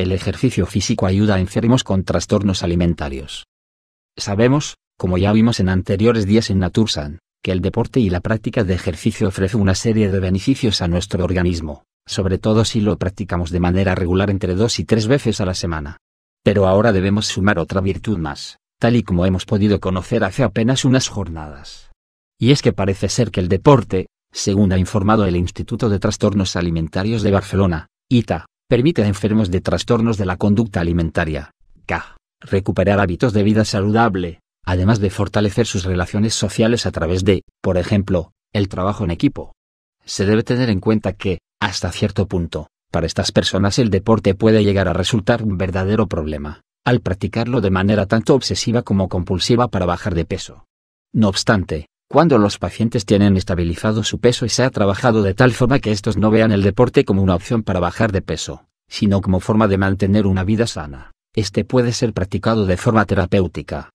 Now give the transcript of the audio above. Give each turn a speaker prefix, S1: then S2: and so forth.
S1: El ejercicio físico ayuda a enfermos con trastornos alimentarios. Sabemos, como ya vimos en anteriores días en Natursan, que el deporte y la práctica de ejercicio ofrece una serie de beneficios a nuestro organismo, sobre todo si lo practicamos de manera regular entre dos y tres veces a la semana. Pero ahora debemos sumar otra virtud más, tal y como hemos podido conocer hace apenas unas jornadas. Y es que parece ser que el deporte, según ha informado el Instituto de Trastornos Alimentarios de Barcelona, ITA, permite a enfermos de trastornos de la conducta alimentaria, K, recuperar hábitos de vida saludable, además de fortalecer sus relaciones sociales a través de, por ejemplo, el trabajo en equipo. Se debe tener en cuenta que, hasta cierto punto, para estas personas el deporte puede llegar a resultar un verdadero problema, al practicarlo de manera tanto obsesiva como compulsiva para bajar de peso. No obstante, cuando los pacientes tienen estabilizado su peso y se ha trabajado de tal forma que estos no vean el deporte como una opción para bajar de peso, sino como forma de mantener una vida sana, este puede ser practicado de forma terapéutica.